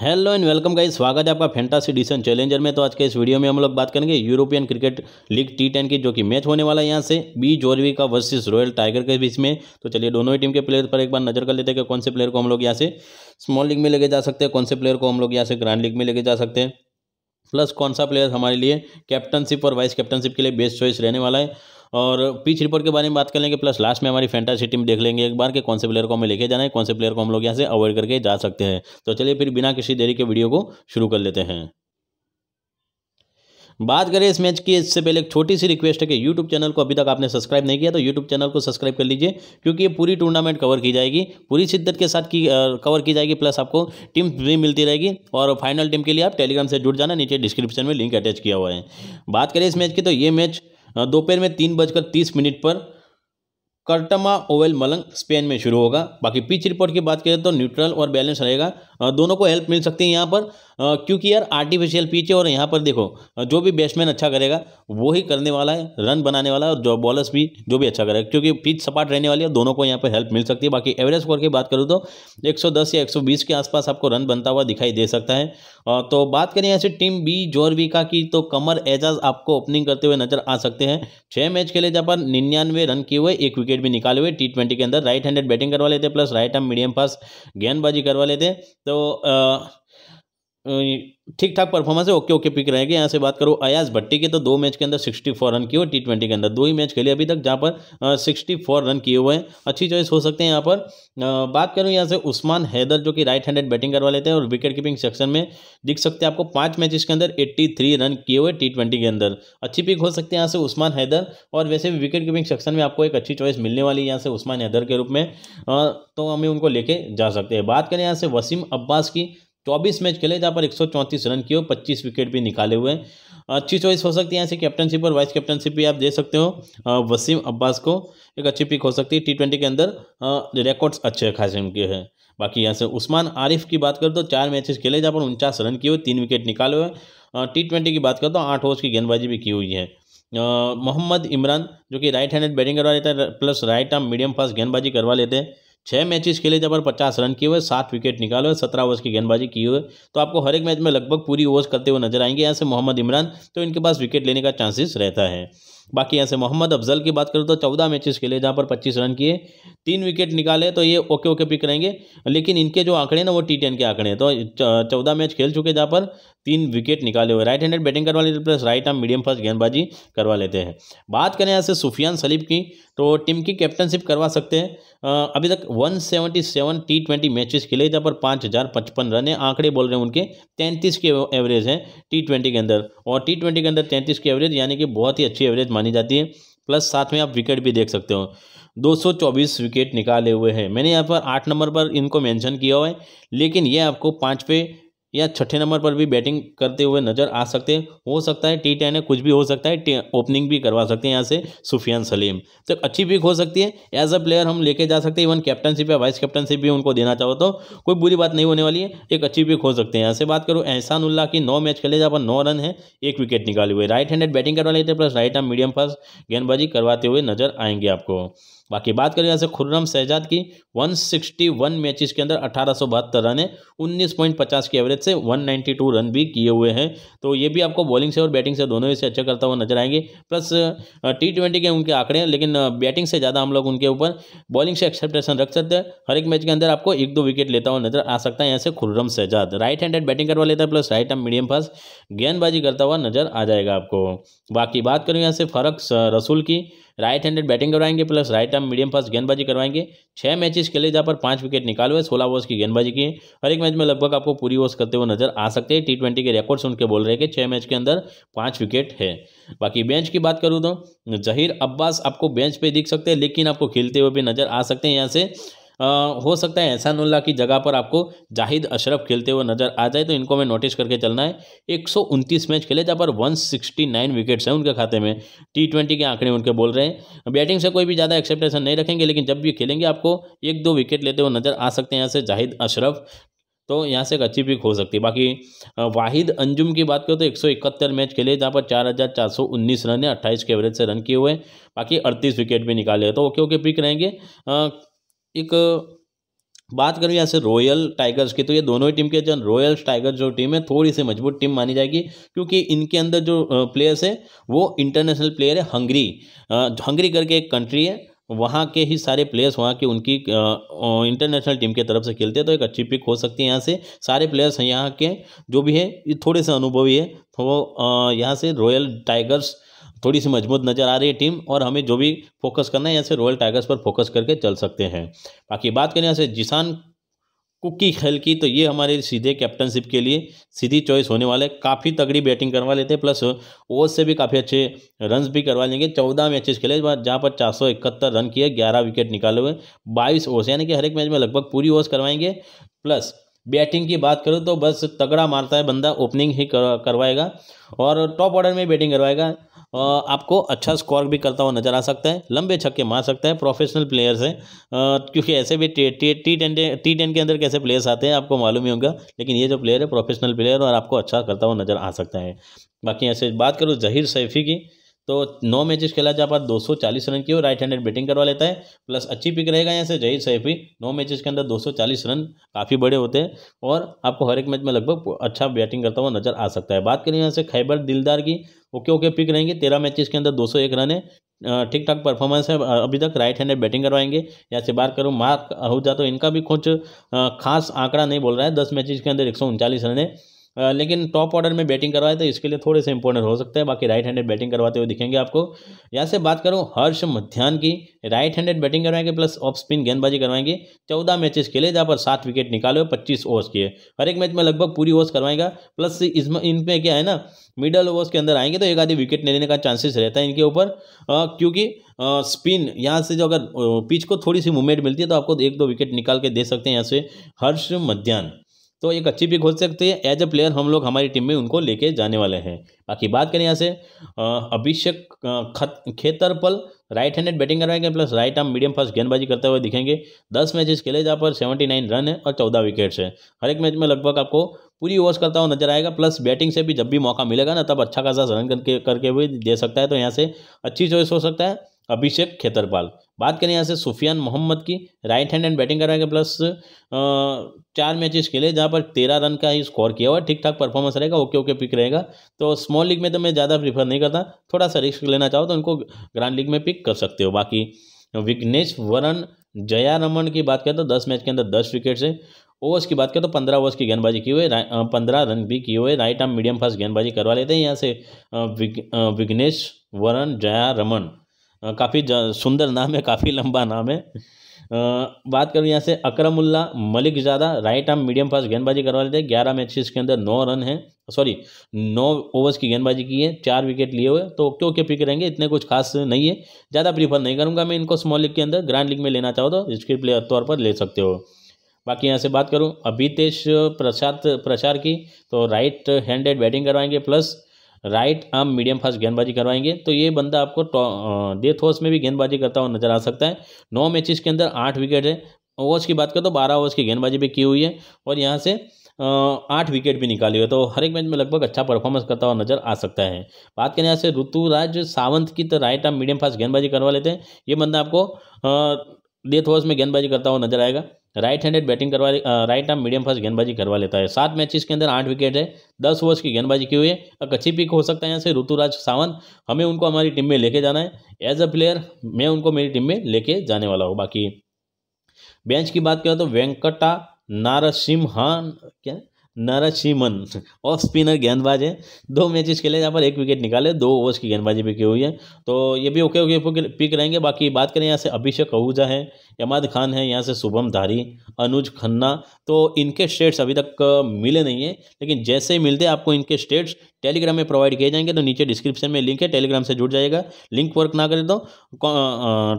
Hello and welcome guys स्वागत है आपका फैंटासी डिसन चैलेंजर में तो आज के इस वीडियो में हम लोग बात करेंगे European cricket league T ten की जो कि मैच होने वाला है यहाँ से बी जोरवी का वर्सेस रॉयल टाइगर के बीच में तो चलिए दोनों ही टीम के प्लेयर पर एक बार नजर कर लेते हैं कि कौन से प्लेयर को हम लोग यहाँ से स्मॉल लीग में लेके जा सकते हैं कौन से प्लेयर को हम लोग यहाँ से ग्रांड लीग में लेके जा सकते हैं प्लस कौन सा प्लेयर हमारे लिए कैप्टनशिप और वाइस कैप्टनशिप के लिए बेस्ट चॉइस रहने वाला है और पिच रिपोर्ट के बारे में बात कर लेंगे प्लस लास्ट में हमारी फैंटासी टीम देख लेंगे एक बार के कौन से प्लेयर को हमें लेके जाना है कौन से प्लेयर को हम लोग यहाँ से अवॉइड करके जा सकते हैं तो चलिए फिर बिना किसी देरी के वीडियो को शुरू कर लेते हैं बात करें इस मैच की इससे पहले एक छोटी सी रिक्वेस्ट है कि यूट्यूब चैनल को अभी तक आपने सब्सक्राइब नहीं किया तो यूट्यूब चैनल को सब्सक्राइब कर लीजिए क्योंकि ये पूरी टूर्नामेंट कवर की जाएगी पूरी शिद्दत के साथ की कवर की जाएगी प्लस आपको टीम भी मिलती रहेगी और फाइनल टीम के लिए आप टेलीग्राम से जुड़ जाना नीचे डिस्क्रिप्शन में लिंक अटैच किया हुआ है बात करें इस मैच की तो ये मैच हाँ, दोपहर में तीन बजकर तीस मिनट पर कर्टमा ओवल मलंग स्पेन में शुरू होगा बाकी पिच रिपोर्ट की बात करें तो न्यूट्रल और बैलेंस रहेगा दोनों को हेल्प मिल सकती है यहाँ पर क्योंकि यार आर्टिफिशियल पिच है और यहाँ पर देखो जो भी बैट्समैन अच्छा करेगा वो ही करने वाला है रन बनाने वाला है और जो बॉलर्स भी जो भी अच्छा करेगा क्योंकि पिच सपाट रहने वाली है दोनों को यहाँ पर हेल्प मिल सकती है बाकी एवरेज स्कोर की बात करूँ तो 110 या 120 के आसपास आपको रन बनता हुआ दिखाई दे सकता है तो बात करें ऐसे टीम बी का की तो कमर एजाज आपको ओपनिंग करते हुए नजर आ सकते हैं छः मैच खेले जहाँ पर निन्यानवे रन किए हुए एक विकेट भी निकाले हुए टी के अंदर राइट हैंडेड बैटिंग करवा लेते plus right arm medium fast गेंदबाजी करवा लेते तो So uh. ठीक ठाक परफॉर्मेंस है ओके ओके पिक रहेंगे यहाँ से बात करो अयाज भट्टी के तो दो मैच के अंदर सिक्सटी फोर रन किए हुए टी ट्वेंटी के अंदर दो ही मैच खेले अभी तक जहाँ पर सिक्सटी फोर रन किए हुए हैं अच्छी चॉइस हो सकते हैं यहाँ पर आ, बात करूँ यहाँ से उस्मान हैदर जो कि राइट हैंडेड बैटिंग करवा लेते हैं और विकेट कीपिंग सेक्शन में दिख सकते हैं आपको पाँच मैच के अंदर एट्टी थ्री रन किए हुए टी ट्वेंटी के अंदर अच्छी पिक हो सकती है यहाँ से उस्मान हैदर और वैसे भी विकेट कीपिंग सेक्शन में आपको एक अच्छी चॉइस मिलने वाली है यहाँ से उस्मान हैदर के रूप में तो हमें उनको लेके जा सकते हैं बात करें यहाँ से वसीम अब्बास की चौबीस मैच खेले जहाँ पर एक रन किए हो पच्चीस विकेट भी निकाले हुए हैं अच्छी चॉइस हो सकती है ऐसे कैप्टनशिप और वाइस कैप्टनशिप भी आप दे सकते हो वसीम अब्बास को एक अच्छी पिक हो सकती है टी ट्वेंटी के अंदर रिकॉर्ड्स अच्छे खासे उनके हैं बाकी यहाँ से उस्मान आरिफ की बात कर तो चार मैचेस खेले जहाँ पर उनचास रन किए हुए तीन विकेट निकाले हुए टी ट्वेंटी की बात कर तो आठ ओवर्स की गेंदबाजी भी की हुई है मोहम्मद इमरान जो कि राइट हैंडेड बैटिंग करवा लेते हैं plus right arm medium fast गेंदबाजी करवा लेते हैं छः मैचेस खेले जब पर पचास रन किए हुए सात विकेट निकाले हुए सत्रह ओवर्स की गेंदबाजी की हुए तो आपको हर एक मैच में लगभग पूरी ओवर्स करते हुए नजर आएंगे यहाँ से मोहम्मद इमरान तो इनके पास विकेट लेने का चांसेस रहता है बाकी यहाँ से मोहम्मद अफजल की बात करूँ तो चौदह मैचेस खेले जहाँ पर पच्चीस रन किए तीन विकेट निकाले तो ये ओके ओके पिक रहेंगे लेकिन इनके जो आंकड़े ना वो टी टेन के आंकड़े हैं तो चौदह मैच खेल चुके जहाँ पर तीन विकेट निकाले हुए राइट हैंडेड बैटिंग करवा लेते plus right arm medium fast गेंदबाजी करवा लेते हैं बात करें यहाँ से सुफियान सलीब की तो टीम की कैप्टनशिप करवा सकते हैं अभी तक 177 टी ट्वेंटी मैचेस खेले जहाँ पर पाँच हज़ार पचपन रन है आंकड़े बोल रहे हैं उनके तैंतीस के एवरेज हैं टी ट्वेंटी के अंदर और टी ट्वेंटी के अंदर तैंतीस के एवरेज यानी कि बहुत ही अच्छी एवरेज मानी जाती है प्लस साथ में आप विकेट भी देख सकते हो 224 विकेट निकाले हुए हैं मैंने यहाँ पर आठ नंबर पर इनको मेंशन किया हुआ है लेकिन ये आपको पाँच पे या छठे नंबर पर भी बैटिंग करते हुए नजर आ सकते हो सकता है टी टेन है कुछ भी हो सकता है ओपनिंग भी करवा सकते हैं यहाँ से सुफियान सलीम तो अच्छी पिक हो सकती है एज अ प्लेयर हम लेके जा सकते हैं इवन कैप्टनशिप या वाइस कैप्टनशिप भी उनको देना चाहो तो कोई बुरी बात नहीं होने वाली है एक अच्छी पिक हो सकते हैं यहाँ से बात करूँ एहसान उल्लाह की नौ मैच खेले जहाँ पर नौ रन है एक विकेट निकाले हुए राइट हैंडेड बैटिंग करवा लेते plus right arm medium fast गेंदबाजी करवाते हुए नजर आएंगे आपको बाकी बात करें यहाँ से खुर्रम शहजाद की 161 मैचेस के अंदर अठारह रन है 19.50 की एवरेज से 192 रन भी किए हुए हैं तो ये भी आपको बॉलिंग से और बैटिंग से दोनों ही से अच्छा करता हुआ नजर आएंगे प्लस टी के उनके आंकड़े हैं लेकिन बैटिंग से ज़्यादा हम लोग उनके ऊपर बॉलिंग से एक्सेप्टेशन रख सकते हैं हर एक मैच के अंदर आपको एक दो विकेट लेता हुआ नजर आ सकता है यहाँ से Khurram Sajjad right handed batting करवा लेता है plus right arm medium fast गेंदबाजी करता हुआ नजर आ जाएगा आपको बाकी बात करूँ यहाँ से फरक रसूल की राइट हैंडेड बैटिंग करवाएंगे plus right arm medium fast गेंदबाजी करवाएंगे छह मैचेस खेले जहाँ पर पांच विकेट निकाले हुए सोलह ओवर्स की गेंदबाजी की हर एक मैच में लगभग आपको पूरी ओवर्स करते हुए नजर आ सकते हैं टी ट्वेंटी के रिकॉर्ड्स उनके बोल रहे हैं कि छह मैच के अंदर पांच विकेट है बाकी बेंच की बात करूँ तो जहीर अब्बास आपको बेंच पर दिख सकते हैं लेकिन आपको खेलते हुए भी नजर आ सकते हैं यहाँ से हो सकता है एहसानुल्ला की जगह पर आपको जाहिद अशरफ खेलते हुए नजर आ जाए तो इनको मैं नोटिस करके चलना है एक मैच खेले जहाँ पर वन विकेट्स हैं उनके खाते में टी के आंकड़े उनके बोल रहे हैं बैटिंग से कोई भी ज़्यादा एक्सेप्टेशन नहीं रखेंगे लेकिन जब भी खेलेंगे आपको एक दो विकेट लेते हुए नजर आ सकते हैं यहाँ से जाहिद अशरफ तो यहाँ से एक अच्छी पिक हो सकती है बाकी वाहिद अंजुम की बात करें तो एक सौ इकहत्तर मैच खेले जहाँ पर चार हज़ार चार सौ उन्नीस रन है अट्ठाईस के एवरेज से रन किए हुए बाकी अड़तीस विकेट भी निकाले तो ओके ओके पिक रहेंगे एक बात करूँ यहाँ से रॉयल टाइगर्स की तो ये दोनों ही टीम के जो रॉयल टाइगर्स जो टीम है थोड़ी सी मजबूत टीम मानी जाएगी क्योंकि इनके अंदर जो प्लेयर्स है वो इंटरनेशनल प्लेयर है हंगरी हंगरी करके एक कंट्री है वहाँ के ही सारे प्लेयर्स वहाँ के उनकी इंटरनेशनल टीम के तरफ से खेलते हैं तो एक अच्छी पिक हो सकती है यहाँ से सारे प्लेयर्स हैं यहाँ के जो भी है ये थोड़े से अनुभवी है तो यहाँ से रॉयल टाइगर्स थोड़ी सी मजबूत नज़र आ रही है टीम और हमें जो भी फोकस करना है यहाँ से रॉयल टाइगर्स पर फोकस करके चल सकते हैं बाकी बात करें यहाँ से जिसान कुकी खेल की तो ये हमारे सीधे कैप्टनशिप के लिए सीधी चॉइस होने वाले काफ़ी तगड़ी बैटिंग करवा लेते हैं प्लस ओवर से भी काफ़ी अच्छे रन भी करवा लेंगे चौदह मैचेस खेले जहाँ पर चार सौ इकहत्तर रन किए ग्यारह विकेट निकाले हुए बाईस ओवर्स यानी कि हर एक मैच में लगभग पूरी ओवर्स करवाएंगे प्लस बैटिंग की बात करूँ तो बस तगड़ा मारता है बंदा ओपनिंग ही करवाएगा और टॉप ऑर्डर में बैटिंग करवाएगा आपको अच्छा स्कोर भी करता हुआ नजर आ सकता है लंबे छक्के मार सकता है प्रोफेशनल प्लेयर्स हैं क्योंकि ऐसे भी टी टेन टी टेन के अंदर कैसे प्लेयर्स आते हैं आपको मालूम ही होगा लेकिन ये जो प्लेयर है प्रोफेशनल प्लेयर और आपको अच्छा करता हुआ नजर आ सकता है बाकी ऐसे बात करूँ जहीर सैफी की तो नौ मैचेस खेला जहाँ पर 240 रन की और राइट हैंडेड बैटिंग करवा लेता है प्लस अच्छी पिक रहेगा यहाँ से जहीर सैफी नौ मैचेस के अंदर 240 रन काफ़ी बड़े होते हैं और आपको हर एक मैच में लगभग अच्छा बैटिंग करता हुआ नजर आ सकता है बात करें यहाँ से खैबर दिलदार की ओके ओके पिक रहेंगे तेरह मैचेस के अंदर दो रन है ठीक ठाक परफॉर्मेंस है अभी तक राइट हैंडेड बैटिंग करवाएंगे यहाँ से बात करूँ मार्क आहूजा तो इनका भी कुछ खास आंकड़ा नहीं बोल रहा है दस मैचेज के अंदर एक रन है लेकिन टॉप ऑर्डर में बैटिंग करवाए तो इसके लिए थोड़े से इंपॉर्टेंट हो सकते हैं बाकी राइट हैंडेड बैटिंग करवाते हुए दिखेंगे आपको यहाँ से बात करूँ हर्ष मध्यान की राइट हैंडेड बैटिंग करवाएंगे प्लस ऑफ स्पिन गेंदबाजी करवाएंगे चौदह मैचेस खेले जहाँ पर सात विकेट निकाले हुए पच्चीस ओवर्स किए हर एक मैच में लगभग पूरी ओवर्स करवाएगा प्लस इसमें इनमें क्या है ना मिडल ओवर्स के अंदर आएंगे तो एक आधी विकेट लेने का चांसेस रहता है इनके ऊपर क्योंकि स्पिन यहाँ से जो अगर पिच को थोड़ी सी मूवमेंट मिलती है तो आपको एक दो विकेट निकाल के दे सकते हैं यहाँ से हर्ष मध्यान तो एक अच्छी पिक हो सकती है एज ए प्लेयर हम लोग हमारी टीम में उनको लेके जाने वाले हैं बाकी बात करें यहाँ से Abhishek Khatpal right handed batting करवाएंगे plus right arm medium fast गेंदबाजी करते हुए दिखेंगे दस मैचेस खेले जहाँ पर सेवेंटी नाइन रन है और चौदह विकेट्स है हर एक मैच में लगभग आपको पूरी ओवर्स करता हुआ नजर आएगा प्लस बैटिंग से भी जब भी मौका मिलेगा ना तब अच्छा खासा रन करके करके हुए दे सकता है तो यहाँ से अच्छी चॉइस हो सकता है अभिषेक खेतरपाल बात करें यहाँ से सुफियान मोहम्मद की राइट हैंड एंड बैटिंग कर रहे हैं प्लस चार मैचेस खेले जहाँ पर तेरह रन का ही स्कोर किया हुआ है ठीक ठाक परफॉर्मेंस रहेगा ओके ओके पिक रहेगा तो स्मॉल लीग में तो मैं ज़्यादा प्रीफर नहीं करता थोड़ा सा रिस्क लेना चाहो तो उनको ग्रांड लीग में पिक कर सकते हो बाकी विघ्नेश वरण जया रमन की बात करें तो दस मैच के अंदर दस विकेट से ओवर्स की बात करें तो पंद्रह ओवर्स की गेंदबाजी की हुई पंद्रह रन भी किए हुए राइट आर्म मीडियम फास्ट गेंदबाजी करवा लेते हैं यहाँ से विघ्नेश वरण जया रमन काफ़ी सुंदर नाम है काफ़ी लंबा नाम है बात करूँ यहाँ से उल्ला मलिक ज़्यादा राइट आर्म मीडियम फास्ट गेंदबाजी करवा लेते हैं ग्यारह मैचेस के अंदर नौ रन है सॉरी नौ ओवर्स की गेंदबाजी की है चार विकेट लिए हुए तो ओके ओके पिक रहेंगे इतने कुछ खास नहीं है ज़्यादा प्रीफर नहीं करूँगा मैं इनको स्मॉल लीग के अंदर ग्रैंड लीग में लेना चाहो तो इसके प्लेयर तौर पर ले सकते हो बाकी यहाँ से बात करूँ अभितेश प्रसाद प्रसार की तो राइट हैंडेड बैटिंग करवाएंगे plus right arm medium fast गेंदबाजी करवाएंगे तो ये बंदा आपको डेथ ओवर्स में भी गेंदबाजी करता हुआ नजर आ सकता है नौ मैचेस के अंदर आठ विकेट है ओवर्स की बात करें तो बारह ओवर्स की गेंदबाजी भी की हुई है और यहाँ से आठ विकेट भी निकाली हुई है तो हर एक मैच में लगभग अच्छा परफॉर्मेंस करता हुआ नजर आ सकता है बात करें यहाँ से ऋतुराज सावंत की तो राइट आर्म मीडियम फास्ट गेंदबाजी करवा लेते हैं ये बंदा आपको डेथ ओवर्स में गेंदबाजी करता हुआ नजर आएगा राइट हैंडेड बैटिंग करवा राइट आर्म मीडियम फास्ट गेंदबाजी करवा लेता है सात मैचेस के अंदर आठ विकेट है दस ओवर्स की गेंदबाजी की हुई है एक अच्छी पिक हो सकता है यहाँ से ऋतुराज सावंत हमें उनको हमारी टीम में लेके जाना है एज अ प्लेयर मैं उनको मेरी टीम में लेके जाने वाला हूँ बाकी बेंच की बात करें तो वेंकटा नारसिम्हान क्या नरसिमन ऑफ स्पिनर गेंदबाज है दो मैचेस खेले जहाँ पर एक विकेट निकाले दो ओवर्स की गेंदबाजी भी की हुई है तो ये भी ओके ओके पिक रहेंगे बाकी बात करें यहाँ से अभिषेक आहूजा है यमाद खान है यहाँ से शुभम धारी अनुज खन्ना तो इनके स्टेट्स अभी तक मिले नहीं है लेकिन जैसे ही मिलते आपको इनके स्टेट्स टेलीग्राम में प्रोवाइड किए जाएंगे तो नीचे डिस्क्रिप्शन में लिंक है टेलीग्राम से जुड़ जाएगा लिंक वर्क ना करें तो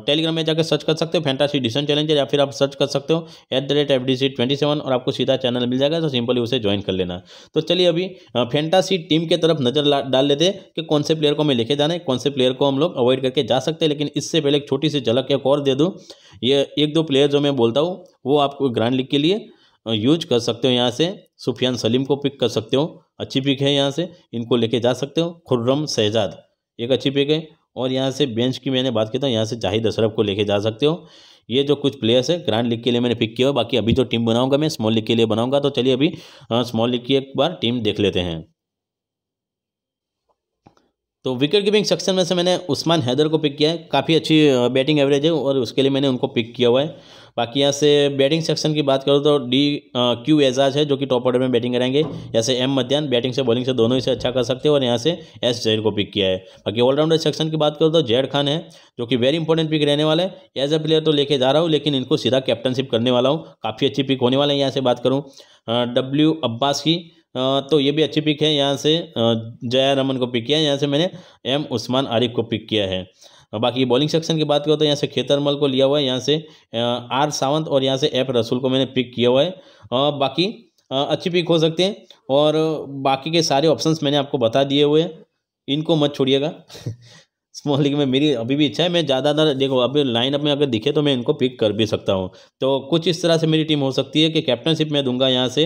टेलीग्राम में जाकर सर्च कर सकते हो फैंटासी डिसन चैलेंजर या फिर आप सर्च कर सकते हो at the rate D C twenty seven और आपको सीधा चैनल मिल जाएगा तो सिंपली उसे ज्वाइन कर लेना तो चलिए अभी फैंटासी टीम के तरफ नज़र डाल लेते हैं कि कौन से प्लेयर को हमें लेके जाना है कौन से प्लेयर को हम लोग अवॉइड करके जा सकते हैं लेकिन इससे पहले एक छोटी सी झलक एक और दे दूँ ये एक दो प्लेयर जो मैं बोलता हूँ वो आपको ग्रांड लीग के लिए यूज कर सकते हो यहाँ से सुफियान सलीम को पिक कर सकते हो अच्छी पिक है यहाँ से इनको लेके जा सकते हो खुर्रम शहजाद एक अच्छी पिक है और यहाँ से बेंच की मैंने बात की था यहाँ से जाहिद अशरफ को लेके जा सकते हो ये जो कुछ प्लेयर्स है ग्रांड लीग के लिए मैंने पिक किया बाकी अभी जो टीम बनाऊंगा मैं स्मॉल लीग के लिए बनाऊंगा तो चलिए अभी स्मॉल लीग की एक बार टीम देख लेते हैं तो विकेट कीपिंग सेक्शन में से मैंने उस्मान हैदर को पिक किया है काफ़ी अच्छी बैटिंग एवरेज है और उसके लिए मैंने उनको पिक किया हुआ है बाकी यहाँ से बैटिंग सेक्शन की बात करूँ तो डी क्यू एजाज है जो कि टॉप ऑर्डर में बैटिंग करेंगे यहाँ से एम मध्यान बैटिंग से बॉलिंग से दोनों ही से अच्छा कर सकते हैं और यहाँ से एस जहर को पिक किया है बाकी ऑलराउंडर सेक्शन की बात करूँ तो जेड खान है जो कि वेरी इंपॉर्टेंट पिक रहने वाला है एज ए प्लेयर तो लेके जा रहा हूँ लेकिन इनको सीधा कैप्टनशिप करने वाला हूँ काफ़ी अच्छी पिक होने वाला है यहाँ से बात करूँ डब्ल्यू अब्बास की तो ये भी अच्छी पिक है यहाँ से जया रमन को पिक किया है यहाँ से मैंने एम उस्मान आरिफ को पिक किया है बाकी बॉलिंग सेक्शन की बात करो तो यहाँ से खेतरमल को लिया हुआ है यहाँ से आर सावंत और यहाँ से एफ रसूल को मैंने पिक किया हुआ है बाकी अच्छी पिक हो सकते हैं और बाकी के सारे ऑप्शंस मैंने आपको बता दिए हुए हैं इनको मत छोड़िएगा स्मॉल लीग में मेरी अभी भी इच्छा है मैं ज़्यादातर देखो अभी लाइनअप में अगर दिखे तो मैं इनको पिक कर भी सकता हूँ तो कुछ इस तरह से मेरी टीम हो सकती है कि कैप्टनशिप मैं दूंगा यहाँ से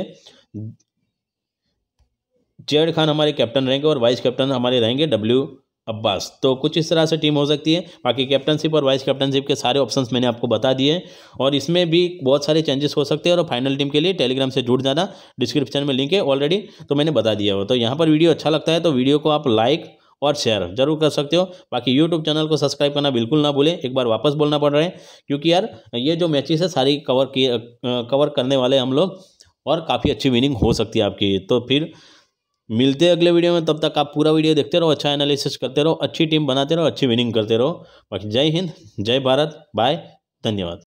जेड खान हमारे कैप्टन रहेंगे और वाइस कैप्टन हमारे रहेंगे डब्ल्यू अब्बास तो कुछ इस तरह से टीम हो सकती है बाकी कैप्टनशिप और वाइस कैप्टनशिप के सारे ऑप्शंस मैंने आपको बता दिए और इसमें भी बहुत सारे चेंजेस हो सकते हैं और फाइनल टीम के लिए टेलीग्राम से जुड़ जाना डिस्क्रिप्शन में लिंक है ऑलरेडी तो मैंने बता दिया हो तो यहाँ पर वीडियो अच्छा लगता है तो वीडियो को आप लाइक और शेयर जरूर कर सकते हो बाकी यूट्यूब चैनल को सब्सक्राइब करना बिल्कुल ना भूलें एक बार वापस बोलना पड़ रहा है क्योंकि यार ये जो मैचेस है सारी कवर किए कवर करने वाले हम लोग और काफ़ी अच्छी विनिंग हो सकती है आपकी तो फिर मिलते हैं अगले वीडियो में तब तक आप पूरा वीडियो देखते रहो अच्छा एनालिसिस करते रहो अच्छी टीम बनाते रहो अच्छी विनिंग करते रहो बाकी जय हिंद जय भारत बाय धन्यवाद